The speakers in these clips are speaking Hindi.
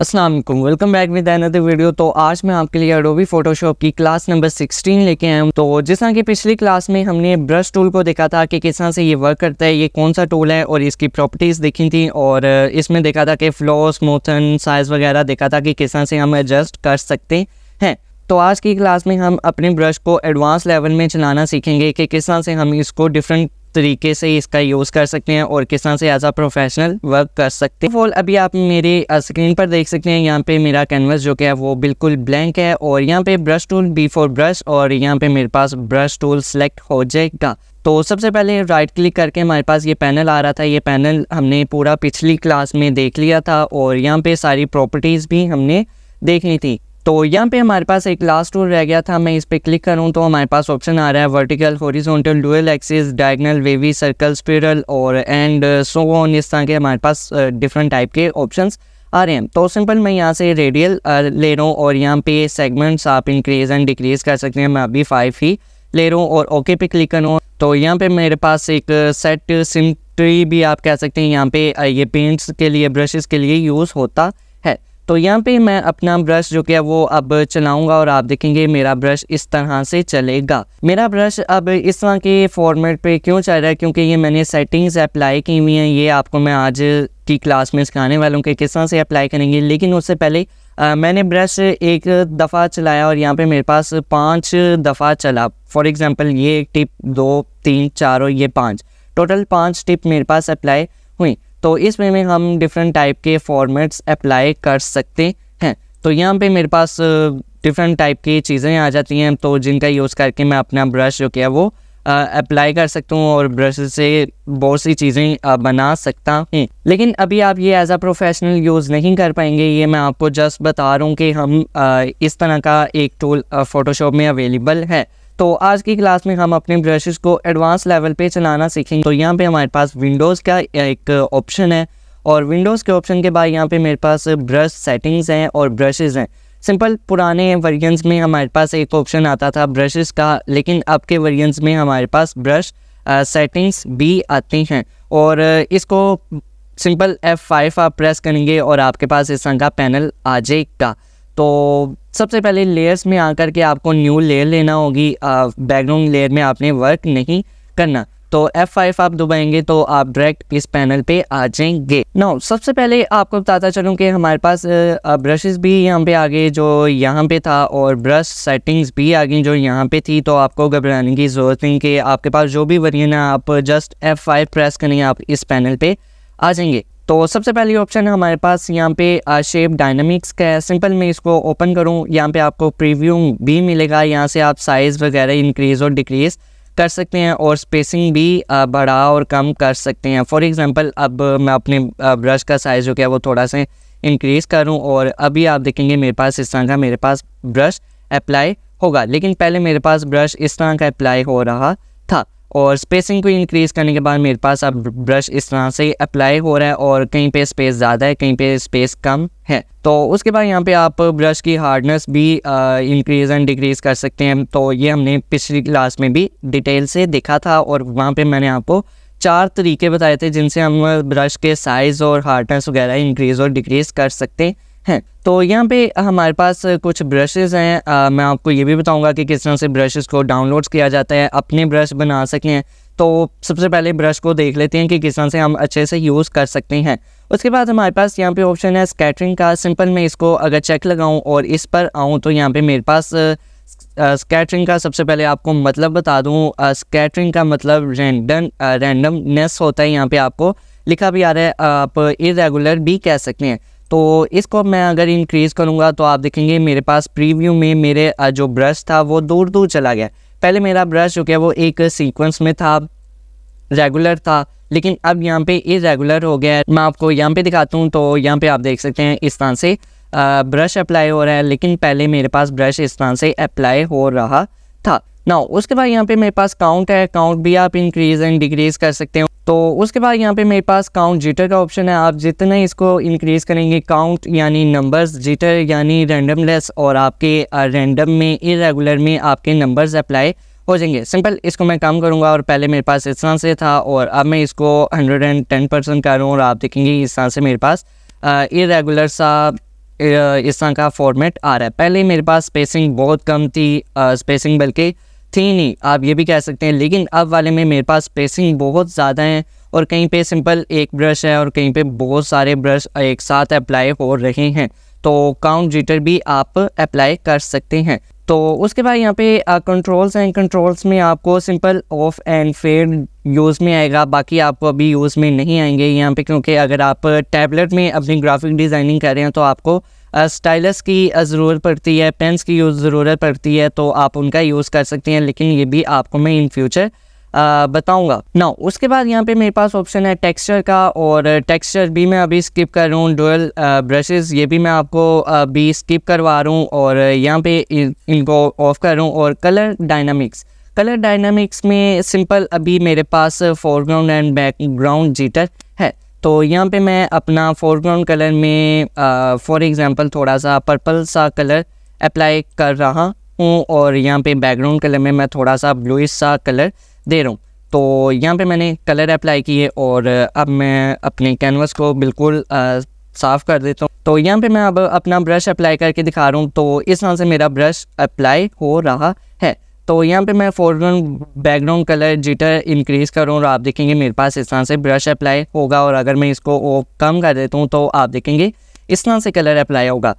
Aslam welcome back with another video तो आज मैं आपके लिए अडोबी फोटोशॉप की क्लास नंबर 16 लेके आया हूँ तो जिस तरह की पिछली क्लास में हमने ब्रश टूल को देखा था कि किस तरह से ये वर्क करता है ये कौन सा टूल है और इसकी प्रॉपर्टीज़ देखी थी और इसमें देखा था कि फ्लो स्मोथन साइज़ वगैरह देखा था कि किस तरह से हम एडजस्ट कर सकते हैं तो आज की क्लास में हम अपने ब्रश को एडवांस लेवल में चलाना सीखेंगे कि किस तरह से हम इसको डिफरेंट तरीके से इसका यूज़ कर सकते हैं और किस तरह से एज आ प्रोफेशनल वर्क कर सकते हैं अभी आप मेरे स्क्रीन uh, पर देख सकते हैं यहाँ पे मेरा कैनवस जो कि है वो बिल्कुल ब्लैंक है और यहाँ पे brush tool B for brush और यहाँ पे मेरे पास ब्रश टूल सेलेक्ट हो जाएगा तो सबसे पहले राइट क्लिक करके हमारे पास ये पैनल आ रहा था ये पैनल हमने पूरा पिछली क्लास में देख लिया था और यहाँ पे सारी प्रॉपर्टीज़ भी हमने देखनी थी तो यहाँ पे हमारे पास एक लास्ट टूल रह गया था मैं इस पर क्लिक करूँ तो हमारे पास ऑप्शन आ रहा है vertical horizontal dual axis diagonal wavy circle spiral और एंड सो ऑन इस तरह के हमारे पास डिफरेंट टाइप के ऑप्शन आ रहे हैं तो सिंपल मैं यहाँ से रेडियल ले रहा हूँ और यहाँ पे सेगमेंट्स आप इंक्रीज एंड डिक्रीज कर सकते हैं मैं अभी फाइव ही ले रहा हूँ और ओके okay पे क्लिक करूँ तो यहाँ पे मेरे पास एक सेट सिम्ट्री भी आप कह सकते हैं यहाँ पे ये पेंट्स के लिए ब्रशेस के लिए यूज़ होता तो यहाँ पे मैं अपना ब्रश जो कि वो अब चलाऊंगा और आप देखेंगे मेरा ब्रश इस तरह से चलेगा मेरा ब्रश अब इस तरह के फॉर्मेट पे क्यों चल रहा है क्योंकि ये मैंने सेटिंग्स अप्लाई की हुई हैं ये आपको मैं आज की क्लास में सिखाने वालों के किस तरह से अप्लाई करेंगे लेकिन उससे पहले आ, मैंने ब्रश एक दफ़ा चलाया और यहाँ पे मेरे पास पाँच दफ़ा चला फॉर एग्ज़ाम्पल ये टिप दो तीन चार और ये पाँच टोटल पाँच टिप मेरे पास अप्लाई हुई तो इसमें में हम डिफरेंट टाइप के फॉर्मेट्स अप्लाई कर सकते हैं तो यहाँ पे मेरे पास डिफरेंट टाइप की चीज़ें आ जाती हैं तो जिनका यूज़ करके मैं अपना ब्रश जो क्या वो अप्लाई कर सकता हूँ और ब्रश से बहुत सी चीज़ें बना सकता हूँ लेकिन अभी आप ये एज अ प्रोफेशनल यूज़ नहीं कर पाएंगे ये मैं आपको जस्ट बता रहा हूँ कि हम आ, इस तरह का एक टूल फ़ोटोशॉप में अवेलेबल है तो आज की क्लास में हम अपने ब्रशेस को एडवांस लेवल पे चलाना सीखेंगे तो यहाँ पे हमारे पास विंडोज़ का एक ऑप्शन है और विंडोज़ के ऑप्शन के बाद यहाँ पे मेरे पास ब्रश सेटिंग्स हैं और ब्रशेज़ हैं सिंपल पुराने वर्जन में हमारे पास एक ऑप्शन आता था ब्रशेस का लेकिन अब के में हमारे पास ब्रश सेटिंग्स uh, भी आती हैं और uh, इसको सिंपल F5 आप प्रेस करेंगे और आपके पास इस तरह का पैनल आ जाएगा तो सबसे पहले लेयर्स में आकर के आपको न्यू लेयर लेना होगी बैकग्राउंड लेयर में आपने वर्क नहीं करना तो F5 आप दबाएंगे तो आप डायरेक्ट इस पैनल पे आ जाएंगे नाउ सबसे पहले आपको बताता चलूँ कि हमारे पास ब्रशेस भी यहाँ पे आ गए जो यहाँ पे था और ब्रश सेटिंग्स भी आ गई जो यहाँ पे थी तो आपको घबराने की ज़रूरत नहीं कि आपके पास जो भी वरियन है आप जस्ट F5 प्रेस करेंगे आप इस पैनल पे आ जाएंगे तो सबसे पहली ऑप्शन है हमारे पास यहाँ पे शेप uh, डायनामिक्स का है सिंपल मैं इसको ओपन करूँ यहाँ पे आपको प्रीव्यू भी मिलेगा यहाँ से आप साइज़ वगैरह इंक्रीज़ और डिक्रीज़ कर सकते हैं और स्पेसिंग भी uh, बढ़ा और कम कर सकते हैं फॉर एग्ज़ाम्पल अब मैं अपने ब्रश uh, का साइज़ जो क्या वो थोड़ा सा इंक्रीज़ करूँ और अभी आप देखेंगे मेरे पास इस तरह का मेरे पास ब्रश अप्लाई होगा लेकिन पहले मेरे पास ब्रश इस तरह का अप्लाई हो रहा और स्पेसिंग को इंक्रीज़ करने के बाद मेरे पास अब ब्रश इस तरह से अप्लाई हो रहा है और कहीं पे स्पेस ज़्यादा है कहीं पे स्पेस कम है तो उसके बाद यहाँ पे आप ब्रश की हार्डनेस भी इंक्रीज़ एंड डिक्रीज़ कर सकते हैं तो ये हमने पिछली क्लास में भी डिटेल से देखा था और वहाँ पर मैंने आपको चार तरीके बताए थे जिनसे हम ब्रश के साइज़ और हार्डनेस वगैरह इंक्रीज़ और डिक्रीज़ कर सकते हैं हैं तो यहाँ पे हमारे पास कुछ ब्रशेस हैं मैं आपको ये भी बताऊँगा कि किस तरह से ब्रशेस को डाउनलोड किया जाता है अपने ब्रश बना सकें तो सबसे पहले ब्रश को देख लेते हैं कि किस तरह से हम अच्छे से यूज़ कर सकते हैं उसके बाद हमारे पास यहाँ पे ऑप्शन है स्कैटरिंग का सिंपल मैं इसको अगर चेक लगाऊँ और इस पर आऊँ तो यहाँ पर मेरे पास स्कैटरिंग का सबसे पहले आपको मतलब बता दूँ स्कैटरिंग का मतलब रेंडम रैंडमनेस होता है यहाँ पर आपको लिखा भी आ रहा है आप इरेगुलर भी कह सकते हैं तो इसको मैं अगर इंक्रीज़ करूँगा तो आप देखेंगे मेरे पास प्रीव्यू में मेरे जो ब्रश था वो दूर दूर चला गया पहले मेरा ब्रश जो क्या वो एक सीक्वेंस में था रेगुलर था लेकिन अब यहाँ पे इरेगुलर हो गया है मैं आपको यहाँ पे दिखाता हूँ तो यहाँ पे आप देख सकते हैं इस तरह से ब्रश अप्लाई हो रहा है लेकिन पहले मेरे पास ब्रश इस तरह से अप्लाई हो रहा था ना उसके बाद यहाँ पे मेरे पास काउंट है काउंट भी आप इंक्रीज एंड डिक्रीज कर सकते हो तो उसके बाद यहाँ पे मेरे पास काउंट जीटर का ऑप्शन है आप जितना इसको इंक्रीज करेंगे काउंट यानी नंबर्स जीटर यानी रैंडमलेस और आपके रैंडम में इरेगुलर में आपके नंबर्स अप्लाई हो जाएंगे सिंपल इसको मैं काम करूँगा और पहले मेरे पास इस तरह से था और अब मैं इसको हंड्रेड एंड टेन परसेंट करूँ और आप देखेंगे इस तरह से मेरे पास इरेगुलर सा इस तरह का फॉर्मेट आ रहा है पहले मेरे पास स्पेसिंग बहुत कम थी स्पेसिंग बल्कि थी नहीं आप ये भी कह सकते हैं लेकिन अब वाले में मेरे पास स्पेसिंग बहुत ज़्यादा है और कहीं पे सिंपल एक ब्रश है और कहीं पे बहुत सारे ब्रश एक साथ अप्लाई हो रहे हैं तो काउंट जीटर भी आप अप्लाई कर सकते हैं तो उसके बाद यहाँ पे कंट्रोल्स एंड कंट्रोल्स में आपको simple off and fade use में आएगा बाकी आपको अभी यूज़ में नहीं आएंगे यहाँ पे क्योंकि अगर आप टैबलेट में अपनी ग्राफिक डिज़ाइनिंग कर रहे हैं तो आपको स्टाइलस की ज़रूरत पड़ती है पेंस की ज़रूरत पड़ती है तो आप उनका यूज़ कर सकते हैं लेकिन ये भी आपको मैं इन फ्यूचर बताऊंगा ना उसके बाद यहाँ पे मेरे पास ऑप्शन है टेक्सचर का और टेक्सचर भी मैं अभी स्किप कर रहा हूँ डोल ब्रशेस ये भी मैं आपको अभी स्किप करवा रहा हूँ और यहाँ पे इनको ऑफ कर रहा हूँ और कलर डायनामिक्स कलर डायनामिक्स में सिंपल अभी मेरे पास फोरग्राउंड एंड बैकग्राउंड जीटर तो यहाँ पे मैं अपना फोरग्राउंड कलर में फॉर एग्ज़ाम्पल थोड़ा सा पर्पल सा कलर अप्लाई कर रहा हूँ और यहाँ पे बैकग्राउंड कलर में मैं थोड़ा सा ब्लूइश सा कलर दे रहा हूँ तो यहाँ पे मैंने कलर अप्लाई किए और अब मैं अपने कैनवस को बिल्कुल साफ़ कर देता हूँ तो यहाँ पे मैं अब अपना ब्रश अप्लाई करके दिखा रहा हूँ तो इस तरह से मेरा ब्रश अप्लाई हो रहा तो यहाँ पे मैं foreground background colour jitter increase करूँ और आप देखेंगे मेरे पास इस तरह से ब्रश अप्लाई होगा और अगर मैं इसको कम कर देता हूँ तो आप देखेंगे इस तरह से कलर अप्लाई होगा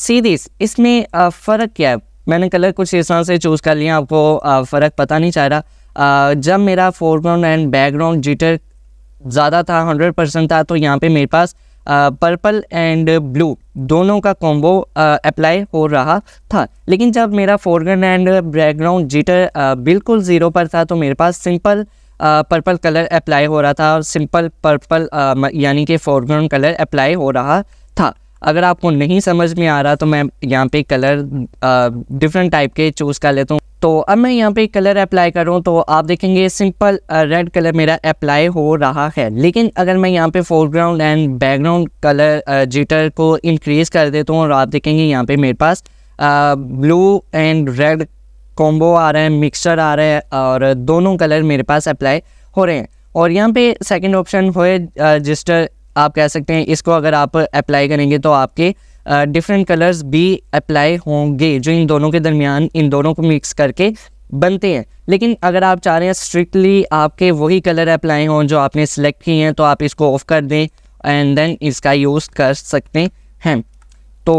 सीरीज इसमें फ़र्क क्या है मैंने कलर कुछ इस तरह से चूज़ कर लिया आपको फ़र्क पता नहीं चाह रहा आ, जब मेरा फोरग्राउंड एंड बैकग्राउंड जिटर ज़्यादा था हंड्रेड परसेंट था तो यहाँ पर मेरे पास पर्पल एंड ब्लू दोनों का कॉम्बो अप्लाई हो रहा था लेकिन जब मेरा फोरग्राउंड एंड बैकग्राउंड जिटर बिल्कुल ज़ीरो पर था तो मेरे पास सिंपल पर्पल कलर अप्लाई हो रहा था और सिंपल पर्पल यानी कि फोरग्राउंड कलर अप्लाई हो रहा था अगर आपको नहीं समझ में आ रहा तो मैं यहाँ पे कलर डिफरेंट टाइप के चूज़ कर लेता हूँ तो अब मैं यहाँ पे कलर अप्लाई करूँ तो आप देखेंगे सिंपल रेड कलर मेरा अप्लाई हो रहा है लेकिन अगर मैं यहाँ पे foreground and background colour jitter को इंक्रीज़ कर देता हूँ और आप देखेंगे यहाँ पे मेरे पास ब्लू एंड रेड कॉम्बो आ रहा है मिक्सचर आ रहा है और दोनों कलर मेरे पास अप्लाई हो रहे हैं और यहाँ पे सेकेंड ऑप्शन हो जिस्टर आप कह सकते हैं इसको अगर आप अप्लाई करेंगे तो आपके डिफरेंट कलर्स भी अप्लाई होंगे जो इन दोनों के दरमियान इन दोनों को मिक्स करके बनते हैं लेकिन अगर आप चाह रहे हैं स्ट्रिक्टली आपके वही कलर अप्लाई हों जो आपने सेलेक्ट किए हैं तो आप इसको ऑफ कर दें एंड देन इसका यूज़ कर सकते हैं तो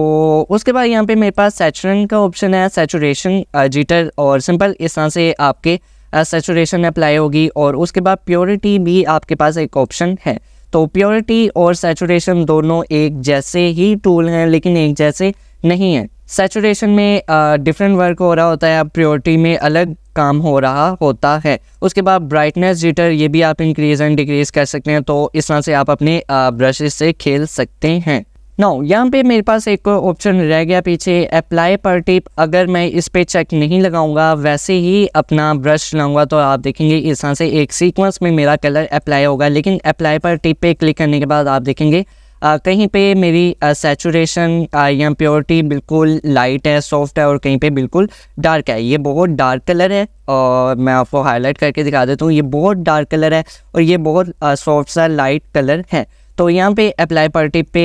उसके बाद यहाँ पे मेरे पास सेचुरन का ऑप्शन है सेचुरेशन जीटर और सिंपल इस तरह से आपके सेचुरेशन अप्लाई होगी और उसके बाद प्योरिटी भी आपके पास एक ऑप्शन है तो प्योरिटी और सेचुरेशन दोनों एक जैसे ही टूल हैं लेकिन एक जैसे नहीं है सेचुरेशन में डिफरेंट वर्क हो रहा होता है प्योरिटी में अलग काम हो रहा होता है उसके बाद ब्राइटनेस जिटर ये भी आप इंक्रीज एंड डिक्रीज कर सकते हैं तो इस तरह से आप अपने ब्रशेज से खेल सकते हैं नाउ यहाँ पे मेरे पास एक ऑप्शन रह गया पीछे अप्लाई पर टिप अगर मैं इस पर चेक नहीं लगाऊंगा वैसे ही अपना ब्रश लाऊंगा तो आप देखेंगे इस तरह से एक सीक्वेंस में मेरा कलर अप्लाई होगा लेकिन अप्लाई पर टिप पे क्लिक करने के बाद आप देखेंगे आ, कहीं पे मेरी सेचुरेशन या प्योरिटी बिल्कुल लाइट है सॉफ्ट है और कहीं पे बिल्कुल डार्क है ये बहुत डार्क कलर है और मैं आपको हाईलाइट करके दिखा देता हूँ ये बहुत डार्क कलर है और ये बहुत सॉफ्ट सा लाइट कलर है तो यहाँ पे अप्लाई पार्टी पे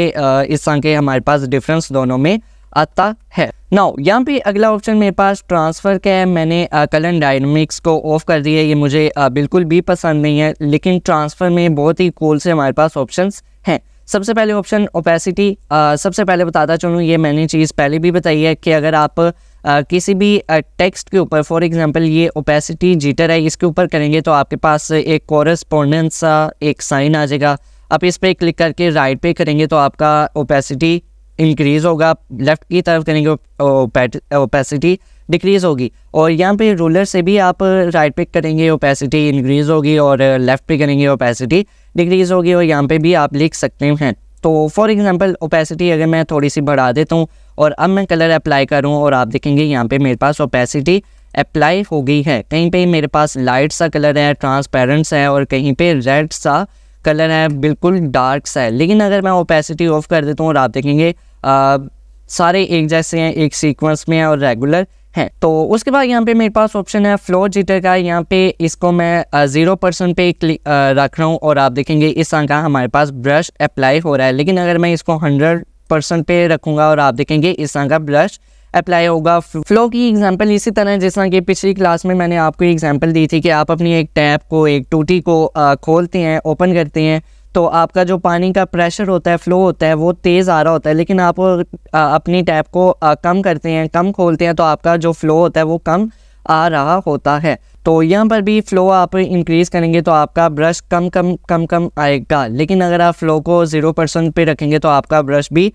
इस संख्या हमारे पास डिफरेंस दोनों में आता है नाउ यहाँ पे अगला ऑप्शन मेरे पास ट्रांसफ़र का है मैंने कलर डायनमिक्स को ऑफ कर दिया ये मुझे बिल्कुल भी पसंद नहीं है लेकिन ट्रांसफ़र में बहुत ही कूल से हमारे पास ऑप्शंस हैं सबसे पहले ऑप्शन ओपेसिटी सबसे पहले बताता चलूँ ये मैंने चीज़ पहले भी बताई है कि अगर आप आ, किसी भी टेक्स्ट के ऊपर फॉर एग्जांपल ये ओपेसिटी जीटर है इसके ऊपर करेंगे तो आपके पास एक कॉरस्पॉन्डेंस सा एक साइन आ जाएगा आप इस पर क्लिक करके राइट पे करेंगे तो आपका ओपेसिटी इंक्रीज़ होगा लेफ़्ट की तरफ करेंगे ओपेसिटी डिक्रीज़ होगी और यहाँ पे रोलर से भी आप राइट पे करेंगे ओपेसिटी इंक्रीज़ होगी और लेफ़्ट पे करेंगे ओपेसिटी डिक्रीज़ होगी और यहाँ पे भी आप लिख सकते हैं तो फॉर एग्ज़ाम्पल ओपेसिटी अगर मैं थोड़ी सी बढ़ा देता हूँ और अब मैं कलर अप्लाई करूँ और आप देखेंगे यहाँ पे मेरे पास ओपेसिटी अप्लाई हो गई है कहीं पे मेरे पास लाइट सा कलर है ट्रांसपेरेंट है और कहीं पे रेड सा कलर है बिल्कुल डार्क सा है लेकिन अगर मैं ओपेसिटी ऑफ कर देता हूँ और आप देखेंगे आ, सारे एक जैसे हैं एक सीक्वेंस में है और रेगुलर हैं तो उसके बाद यहाँ पे मेरे पास ऑप्शन है फ्लोर जीटर का यहाँ पे इसको मैं ज़ीरो परसेंट पे रख रहा हूँ और आप देखेंगे इस तरह का हमारे पास ब्रश अप्लाई हो रहा है लेकिन अगर मैं इसको हंड्रेड परसेंट पे रखूँगा और आप देखेंगे इस तरह का ब्रश अप्लाई होगा फ्लो की एग्जाम्पल इसी तरह जिस तरह कि पिछली क्लास में मैंने आपको एग्जाम्पल दी थी कि आप अपनी एक टैप को एक टूटी को खोलते हैं ओपन करते हैं तो आपका जो पानी का प्रेशर होता है फ्लो होता है वो तेज़ आ रहा होता है लेकिन आप अपनी टैप को कम करते हैं कम खोलते हैं तो आपका जो फ्लो होता है वो कम आ रहा होता है तो यहाँ पर भी फ़्लो आप इंक्रीज़ करेंगे तो आपका ब्रश कम कम कम कम आएगा लेकिन अगर आप फ़्लो को ज़ीरो परसेंट पर रखेंगे तो आपका ब्रश भी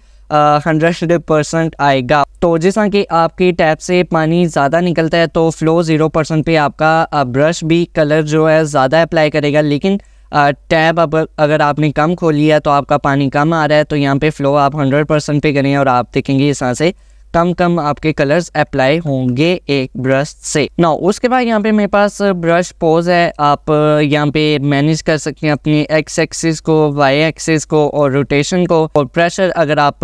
हंड्रेड परसेंट आएगा तो जिस तरह कि आपकी टैप से पानी ज़्यादा निकलता है तो फ़्लो ज़ीरो परसेंट पर आपका ब्रश भी कलर जो है ज़्यादा अप्लाई करेगा लेकिन टैब अब अगर आपने कम खोली है तो आपका पानी कम आ रहा है तो यहाँ पे फ़्लो आप 100 परसेंट पे करें और आप देखेंगे इस तरह से कम कम आपके कलर्स अप्लाई होंगे एक ब्रश से ना उसके बाद यहाँ पे मेरे पास ब्रश पोज है आप यहाँ पे मैनेज कर सकते हैं अपनी एक्स एक्सिस को वाई एक्सिस को और रोटेशन को और प्रेशर अगर आप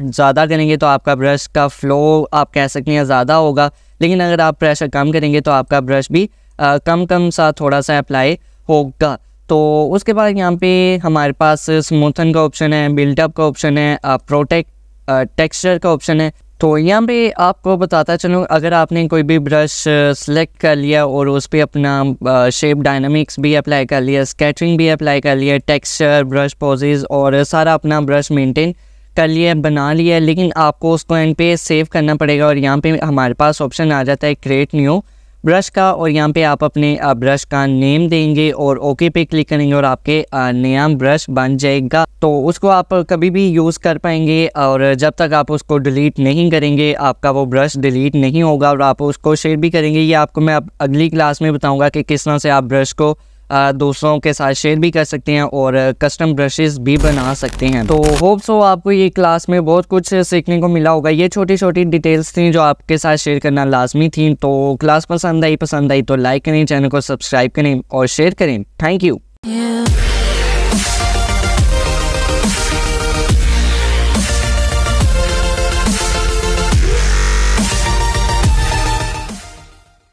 ज़्यादा करेंगे तो आपका ब्रश का फ्लो आप कह सकते हैं ज़्यादा होगा लेकिन अगर आप प्रेशर कम करेंगे तो आपका ब्रश भी आ, कम कम सा थोड़ा सा अप्लाई होगा तो उसके बाद यहाँ पे हमारे पास स्मूथन का ऑप्शन है बिल्टअप का ऑप्शन है प्रोटेक्ट टेक्सचर का ऑप्शन है तो यहाँ पे आपको बताता चलूँ अगर आपने कोई भी ब्रश सेलेक्ट कर लिया और उस पर अपना शेप डायनामिक्स भी अप्लाई कर लिया स्केचिंग भी अप्लाई कर लिया टेक्सचर ब्रश पॉजेज और सारा अपना ब्रश मेंटेन कर लिया बना लिया लेकिन आपको उसको एंड पे सेव करना पड़ेगा और यहाँ पे हमारे पास ऑप्शन आ जाता है क्रिएट न्यू ब्रश का और यहाँ पे आप अपने ब्रश का नेम देंगे और ओके पे क्लिक करेंगे और आपके नया ब्रश बन जाएगा तो उसको आप कभी भी यूज़ कर पाएंगे और जब तक आप उसको डिलीट नहीं करेंगे आपका वो ब्रश डिलीट नहीं होगा और आप उसको शेयर भी करेंगे ये आपको मैं अगली क्लास में बताऊँगा कि किस तरह से आप ब्रश को दूसरों के साथ शेयर भी कर सकते हैं और कस्टम ब्रशेस भी बना सकते हैं तो होप सो आपको ये क्लास में बहुत कुछ सीखने को मिला होगा ये छोटी छोटी डिटेल्स थी जो आपके साथ शेयर करना लाजमी थी तो क्लास पसंद आई पसंद आई तो लाइक करें चैनल को सब्सक्राइब करें और शेयर करें थैंक यू yeah.